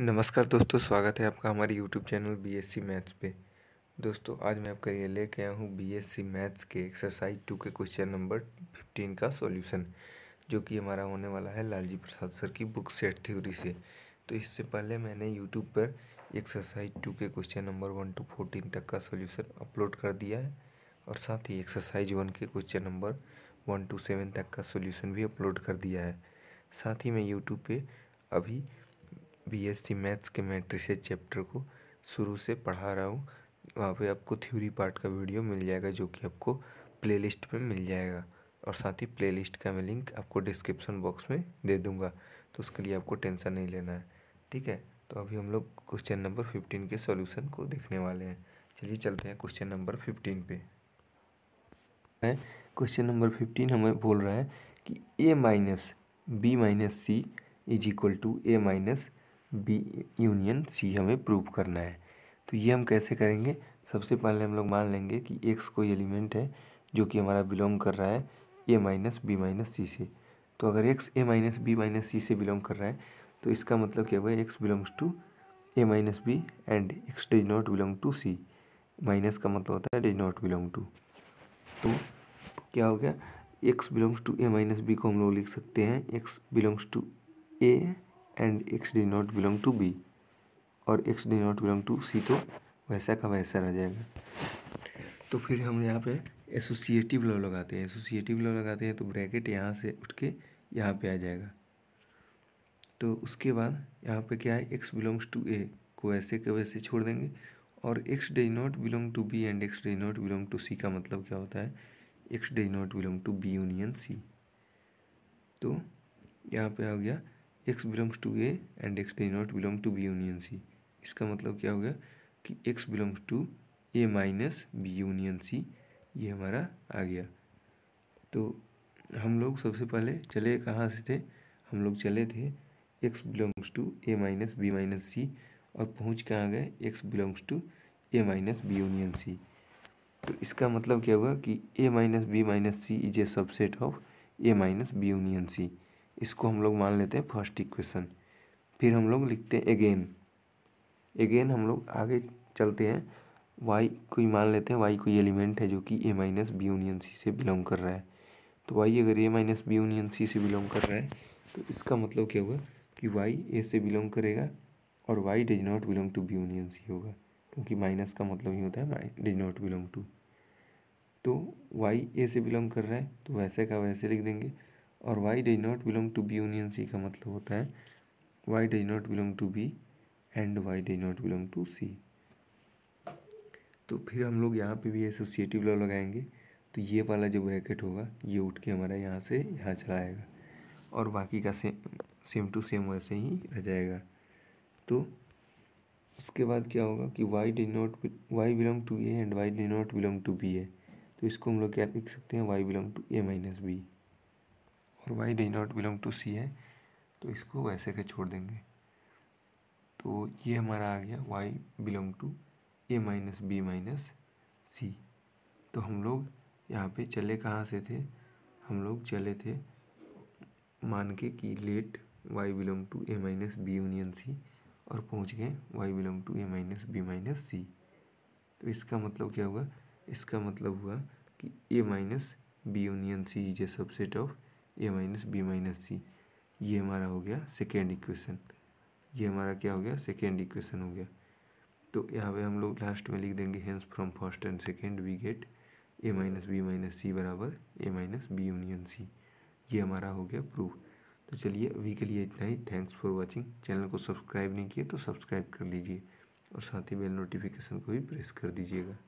नमस्कार दोस्तों स्वागत है आपका हमारे YouTube चैनल सी मैथ्स पे दोस्तों आज मैं आपके लिए लेके आया हूँ सी मैथ्स के एक्सरसाइज टू के क्वेश्चन नंबर फिफ्टीन का सॉल्यूशन जो कि हमारा होने वाला है लालजी प्रसाद सर की बुक सेट थ्योरी से तो इससे पहले मैंने यूट्यूब पर एक्सरसाइज टू के question number one to fourteen तक का सोल्यूशन अपलोड कर दिया है और साथ ही एक्सरसाइज वन के question number one to seven तक का सोल्यूशन भी अपलोड कर दिया है साथ ही मैं यूट्यूब पर अभी बीएससी मैथ्स के मेट्रिसेस चैप्टर को शुरू से पढ़ा रहा हूँ वहाँ पे आपको थ्योरी पार्ट का वीडियो मिल जाएगा जो कि आपको प्लेलिस्ट में मिल जाएगा और साथ ही प्लेलिस्ट का मैं लिंक आपको डिस्क्रिप्शन बॉक्स में दे दूँगा तो उसके लिए आपको टेंशन नहीं लेना है ठीक है तो अभी हम लोग क्वेश्चन नंबर फिफ्टीन के सोल्यूशन को देखने वाले हैं चलिए चलते हैं क्वेश्चन नंबर फिफ्टीन पे क्वेश्चन नंबर फिफ्टीन हमें बोल रहा है कि A minus B minus C is equal to A minus B union C हमें प्रूव करना है तो ये हम कैसे करेंगे सबसे पहले हम लोग मान लेंगे कि एक्स कोई एलिमेंट है जो कि हमारा बिलोंग कर रहा है A minus B minus C से तो अगर X A minus B minus C से बिलोंग कर रहा है तो इसका मतलब क्या हुआ X belongs to A minus B and X does not belong to C minus का मतलब होता है डज नॉट बिलोंग टू तो क्या हो गया X belongs to A minus B को हम लोग लिख सकते हैं X belongs to A and X does not belong to B और X does not belong to C तो वैसा का वैसा रह जाएगा तो फिर हम यहाँ पे एसोसिएटिव लॉ लगाते हैं एसोसिएटिव लॉ लगाते हैं तो ब्रैकेट यहाँ से उठ के यहाँ पे आ जाएगा तो उसके बाद यहाँ पे क्या है एक्स बिलोंग्स टू ए को वैसे के वैसे छोड़ देंगे और X does not belong to B and X does not belong to C का मतलब क्या होता है X does not belong to B union C तो यहाँ पे आ गया X belongs to A and X does not belong to B union C इसका मतलब क्या हो गया कि X belongs to A minus B union C ये हमारा आ गया तो हम लोग सबसे पहले चले कहाँ से थे हम लोग चले थे X belongs to A minus B minus C और पहुँच के आ गए X belongs to A minus B union C तो इसका मतलब क्या हुआ कि A minus B minus C is a subset of A minus B union C इसको हम लोग मान लेते हैं फर्स्ट इक्वेशन फिर हम लोग लिखते हैं अगेन अगेन हम लोग आगे चलते हैं वाई कोई मान लेते हैं वाई कोई एलिमेंट है जो कि A minus B union C से बिलोंग कर रहा है तो वाई अगर A minus B union C से बिलोंग कर रहा है तो इसका मतलब क्या होगा कि वाई ए से बिलोंग करेगा और Y does not belong to B union C होगा क्योंकि माइनस का मतलब ही होता है डिज नॉट बिलोंग टू तो वाई ए से बिलोंग कर रहा है तो वैसे का वैसे लिख देंगे और Y does not belong to B union C का मतलब होता है Y does not belong to B and Y does not belong to C तो फिर हम लोग यहाँ पे भी एसोसिएटिव लॉ लगाएंगे तो ये वाला जो ब्रैकेट होगा ये उठ के हमारा यहाँ से यहाँ चला आएगा और बाकी का सेम सेम टू सेम वैसे ही रह जाएगा तो उसके बाद क्या होगा कि Y does not Y belong to A and Y does not belong to B है तो इसको हम लोग क्या लिख सकते हैं Y belong to A minus B और Y does not belong to C है तो इसको वैसे के छोड़ देंगे तो ये हमारा आ गया Y belong to A minus B minus C तो हम लोग यहाँ पे चले कहाँ से थे हम लोग चले थे मान के कि let Y belong to A minus B union C और पहुँच गए Y belong to A minus B minus C तो इसका मतलब क्या हुआ इसका मतलब हुआ कि A minus B union C is a subset of A minus B minus C ये हमारा हो गया सेकेंड इक्वेशन ये हमारा क्या हो गया सेकेंड इक्वेशन हो गया तो यहाँ पे हम लोग लास्ट में लिख देंगे hence from first and second we get A minus B minus C बराबर A minus B union C ये हमारा हो गया प्रूफ तो चलिए अभी के लिए इतना ही थैंक्स फॉर वाचिंग चैनल को सब्सक्राइब नहीं किए तो सब्सक्राइब कर लीजिए और साथ ही बेल नोटिफिकेशन को भी प्रेस कर दीजिएगा